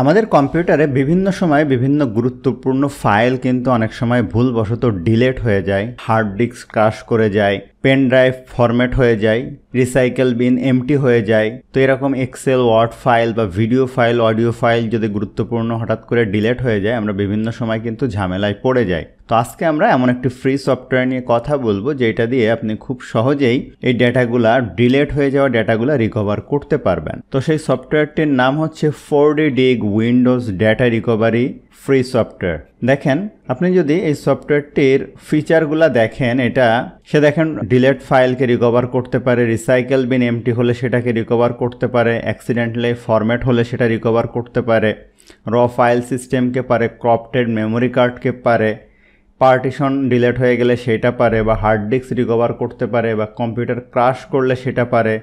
আমাদের কম্পিউটারে বিভিন্ন সময়ে বিভিন্ন গুরুত্বপূর্ণ ফাইল কিন্তু অনেক সময় ভুলবশত ডিলেট হয়ে যায় হার্ড ডিস্ক ক্রাশ করে যায় পেন ড্রাইভ ফরম্যাট হয়ে যায় রিসাইকেল বিন এমটি হয়ে যায় তো এরকম এক্সেল ওয়ার্ড ফাইল বা ভিডিও ফাইল অডিও ফাইল যদি গুরুত্বপূর্ণ হঠাৎ করে ডিলেট হয়ে যায় আমরা বিভিন্ন সময় কিন্তু ঝামেলায় পড়ে যাই তো আজকে আমরা এমন একটি ফ্রি সফটওয়্যার নিয়ে কথা বলবো যেটা দিয়ে আপনি খুব সহজেই এই ডেটাগুলা ডিলেট হয়ে যাওয়া ডেটাগুলা রিকভার করতে পারবেন তো সেই সফটওয়্যারটির নাম হচ্ছে four D dig Windows data recovery free software দেখেন আপনি যদি এই সফটওয়্যারটির ফিচারগুলো দেখেন এটা সে দেখেন ডিলেট ফাইলকে রিকভার করতে পারে রিসাইকেল বিন এমটি হলে সেটাকে রিকভার করতে পারে অ্যাক্সিডেন্টালি ফরম্যাট হলে সেটা রিকভার করতে পারে র ফাইল সিস্টেমকে পারে ক্রপটেড মেমোরি কার্ডকে পারে পার্টিশন ডিলেট হয়ে গেলে সেটা পারে বা হার্ড ডিস্ক রিকভার করতে পারে বা কম্পিউটার ক্রাশ করলে সেটা পারে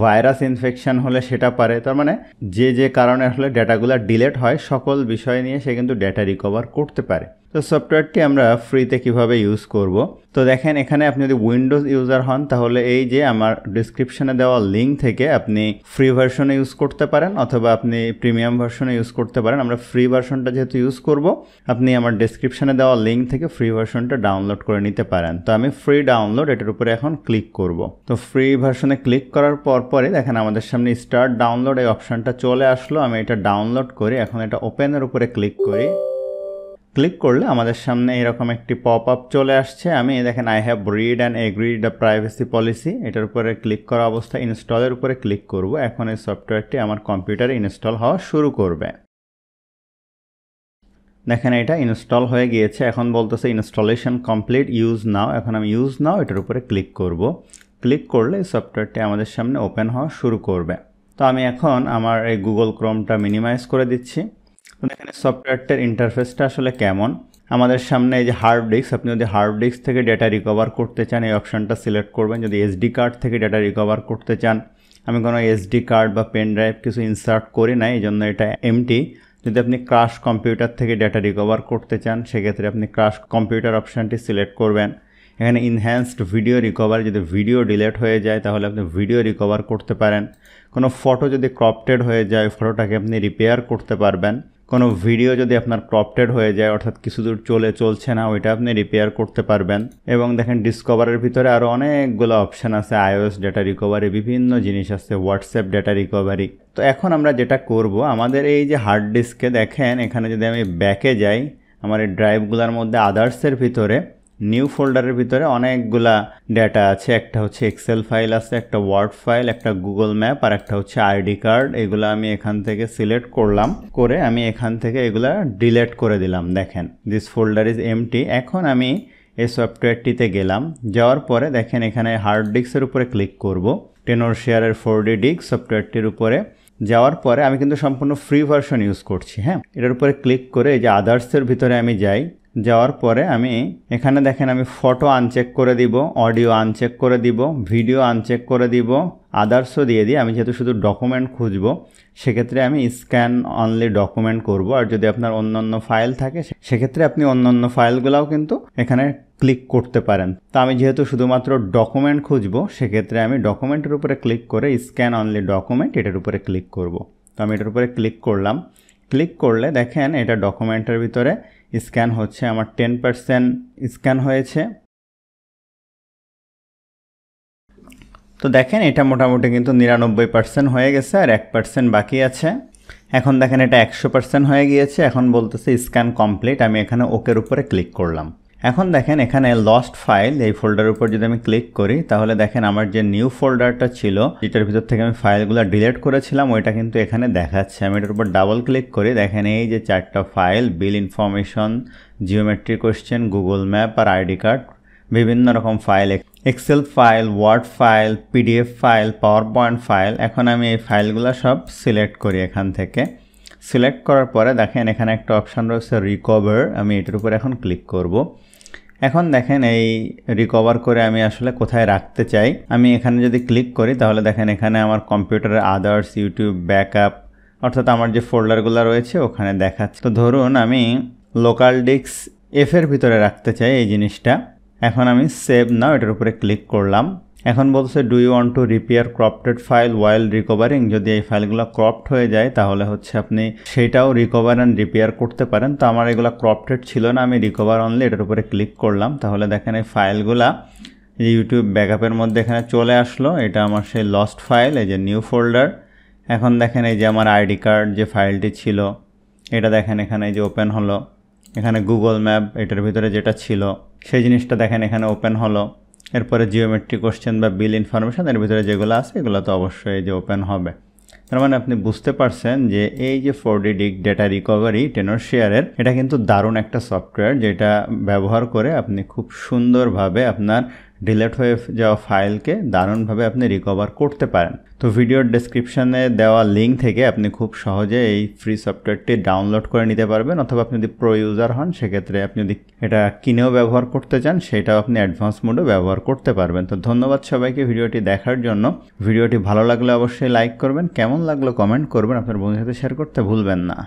ভাইরাস ইনফেকশান হলে সেটা পারে তার মানে যে যে কারণে আসলে ডেটাগুলো ডিলেট হয় সকল বিষয় নিয়ে সে কিন্তু ডেটা রিকভার করতে পারে তো সফটওয়্যারটি আমরা ফ্রিতে কিভাবে ইউজ করব তো দেখেন এখানে আপনি যদি উইন্ডোজ ইউজার হন তাহলে এই যে আমার ডিসক্রিপশনে দেওয়া লিঙ্ক থেকে আপনি ফ্রি ভার্সনে ইউজ করতে পারেন অথবা আপনি প্রিমিয়াম ভার্সনে ইউজ করতে পারেন আমরা ফ্রি ভার্সনটা যেহেতু ইউজ করব আপনি আমার ডিসক্রিপশনে দেওয়া লিঙ্ক থেকে ফ্রি ভার্সনটা ডাউনলোড করে নিতে পারেন তো আমি ফ্রি ডাউনলোড এটার উপরে এখন ক্লিক করব তো ফ্রি ভার্সনে ক্লিক করার পর পরে দেখেন আমাদের সামনে স্টার্ট ডাউনলোড এই অপশানটা চলে আসলো আমি এটা ডাউনলোড করি এখন এটা ওপেনের উপরে ক্লিক করি ক্লিক করলে আমাদের সামনে এরকম একটি পপ আপ চলে আসছে আমি দেখেন I have read and agree the privacy policy এটার উপরে ক্লিক করা অবস্থা ইনস্টলের উপরে ক্লিক করব এখন এই সফটওয়্যারটি আমার কম্পিউটারে ইনস্টল হওয়া শুরু করবে দেখেন এটা ইনস্টল হয়ে গিয়েছে এখন বলতেছে ইনস্টলেশন কমপ্লিট ইউজ নাও এখন আমি ইউজ নাও এটার উপরে ক্লিক করব ক্লিক করলে এই সফটওয়্যারটি আমাদের সামনে ওপেন হওয়া শুরু করবে তো আমি এখন আমার এই গুগল ক্রোমটা মিনিমাইজ করে দিচ্ছি এখানে সফটওয়্যারটার ইন্টারফেসটা আসলে কেমন আমাদের সামনে এই যে হার্ড ডিস্ক আপনি যদি হার্ড ডিস্ক থেকে ডেটা রিকভার করতে চান এই অপশানটা সিলেক্ট করবেন যদি এসডি কার্ড থেকে ডেটা রিকভার করতে চান আমি কোনো এসডি কার্ড বা পেন ড্রাইভ কিছু ইনসার্ট করি না এই জন্য এটা এমটি যদি আপনি ক্রাশ কম্পিউটার থেকে ডেটা রিকভার করতে চান সেক্ষেত্রে আপনি ক্রাশ কম্পিউটার অপশানটি সিলেক্ট করবেন এখানে ইনহ্যান্সড ভিডিও রিকভার যদি ভিডিও ডিলেট হয়ে যায় তাহলে আপনি ভিডিও রিকভার করতে পারেন কোনো ফটো যদি ক্রপটেড হয়ে যায় ফটোটাকে আপনি রিপেয়ার করতে পারবেন কোনো ভিডিও যদি আপনার ক্রপটেড হয়ে যায় অর্থাৎ কিছু দূর চলে চলছে না ওইটা আপনি রিপেয়ার করতে পারবেন এবং দেখেন ডিসকভারের ভিতরে আরও অনেকগুলো অপশান আছে আইওএস ডেটা রিকভারি বিভিন্ন জিনিস আছে হোয়াটসঅ্যাপ ডেটা রিকভারি তো এখন আমরা যেটা করব আমাদের এই যে হার্ড ডিস্কে দেখেন এখানে যদি আমি ব্যাকে যাই আমার এই ড্রাইভগুলোর মধ্যে আদার্সের ভিতরে নিউ ফোল্ডারের ভিতরে অনেকগুলা ডেটা আছে একটা হচ্ছে এক্সেল ফাইল আছে একটা ওয়ার্ড ফাইল একটা গুগল ম্যাপ আর একটা হচ্ছে আইডি কার্ড এগুলো আমি এখান থেকে সিলেক্ট করলাম করে আমি এখান থেকে এগুলা ডিলেট করে দিলাম দেখেন দিস ফোল্ডার ইজ এমটি এখন আমি এই সফটওয়্যারটিতে গেলাম যাওয়ার পরে দেখেন এখানে হার্ড ডিস্কের উপরে ক্লিক করব টেনর শেয়ারের ফোর ডি ডিস্ক সফটওয়্যারটির উপরে যাওয়ার পরে আমি কিন্তু সম্পূর্ণ ফ্রি ভার্সন ইউজ করছি হ্যাঁ এটার উপরে ক্লিক করে এই যে আদার্সের ভিতরে আমি যাই যাওয়ার পরে আমি এখানে দেখেন আমি ফটো আনচেক করে দিব অডিও আনচেক করে দিব ভিডিও আনচেক করে দিব আদার্সও দিয়ে দিই আমি যেহেতু শুধু ডকুমেন্ট খুঁজবো সেক্ষেত্রে আমি স্ক্যান অনলি ডকুমেন্ট করব আর যদি আপনার অন্যান্য ফাইল থাকে সেক্ষেত্রে আপনি অন্যান্য ফাইলগুলোও কিন্তু এখানে ক্লিক করতে পারেন তো আমি যেহেতু শুধুমাত্র ডকুমেন্ট খুঁজবো সেক্ষেত্রে আমি ডকুমেন্টের উপরে ক্লিক করে স্ক্যান অনলি ডকুমেন্ট এটার উপরে ক্লিক করব তো আমি এটার উপরে ক্লিক করলাম ক্লিক করলে দেখেন এটা ডকুমেন্টের ভিতরে স্ক্যান হচ্ছে আমার টেন পার্সেন্ট স্ক্যান হয়েছে তো দেখেন এটা মোটামুটি কিন্তু নিরানব্বই পার্সেন্ট হয়ে গেছে আর এক পার্সেন্ট বাকি আছে এখন দেখেন এটা একশো পার্সেন্ট হয়ে গিয়েছে এখন বলতেছে স্ক্যান কমপ্লিট আমি এখানে ওকের উপরে ক্লিক করলাম এখন দেখেন এখানে লস্ট ফাইল এই ফোল্ডার উপর যদি আমি ক্লিক করি তাহলে দেখেন আমার যে নিউ ফোল্ডারটা ছিল যেটার ভিতর থেকে আমি ফাইলগুলো ডিলেট করেছিলাম ওইটা কিন্তু এখানে দেখাচ্ছে আমি এটার উপর ডাবল ক্লিক করি দেখেন এই যে চারটা file bill information geometry question Google map আর আইডি কার্ড বিভিন্ন রকম file excel file word file PDF file power point file এখন আমি এই ফাইলগুলো সব সিলেক্ট করি এখান থেকে সিলেক্ট করার পরে দেখেন এখানে একটা অপশান রয়েছে রিকভার আমি এটার উপর এখন ক্লিক করব এখন দেখেন এই রিকভার করে আমি আসলে কোথায় রাখতে চাই আমি এখানে যদি ক্লিক করি তাহলে দেখেন এখানে আমার কম্পিউটারের আদার্স ইউটিউব ব্যাকআপ অর্থাৎ আমার যে ফোল্ডারগুলো রয়েছে ওখানে দেখাচ্ছে তো ধরুন আমি লোকাল ডিস্ক এফের ভিতরে রাখতে চাই এই জিনিসটা এখন আমি সেভ নাও এটার উপরে ক্লিক করলাম এখন বলছে do you want to repair corrupted file while recovering যদি এই ফাইলগুলো ক্রপড হয়ে যায় তাহলে হচ্ছে আপনি সেটাও রিকভার অ্যান্ড রিপেয়ার করতে পারেন তো আমার এগুলো ক্রপটেড ছিল না আমি রিকভার অনলি এটার উপরে ক্লিক করলাম তাহলে দেখেন এই ফাইলগুলা ইউটিউব ব্যাকআপের মধ্যে এখানে চলে আসলো এটা আমার সেই লস্ট ফাইল এই যে নিউ ফোল্ডার এখন দেখেন এই যে আমার আইডি কার্ড যে ফাইলটি ছিল এটা দেখেন এখানে এই যে ওপেন হলো এখানে গুগল ম্যাপ এটার ভিতরে যেটা ছিল সেই জিনিসটা দেখেন এখানে ওপেন হলো এরপরে জিওমেট্রি কোশ্চেন বা বিল ইনফরমেশান এর ভিতরে যেগুলো আছে এগুলো তো অবশ্যই যে ওপেন হবে তার মানে আপনি বুঝতে পারছেন যে এই যে ফোর ডিক ডেটা রিকভারি টেনর শেয়ারের এটা কিন্তু দারুণ একটা সফটওয়্যার যেটা ব্যবহার করে আপনি খুব সুন্দরভাবে আপনার ডিলেট হয়ে যাওয়া ফাইলকে দারুণভাবে আপনি রিকভার করতে পারেন তো ভিডিওর ডেসক্রিপশানে দেওয়া লিঙ্ক থেকে আপনি খুব সহজে এই ফ্রি সফটওয়্যারটি ডাউনলোড করে নিতে পারবেন অথবা আপনি যদি প্রো ইউজার হন সেক্ষেত্রে আপনি যদি এটা কিনেও ব্যবহার করতে চান সেটাও আপনি অ্যাডভান্স মোডেও ব্যবহার করতে পারবেন তো ধন্যবাদ সবাইকে ভিডিওটি দেখার জন্য ভিডিওটি ভালো লাগলে অবশ্যই লাইক করবেন কেমন লাগলো কমেন্ট করবেন আপনার বন্ধুদের সাথে শেয়ার করতে ভুলবেন না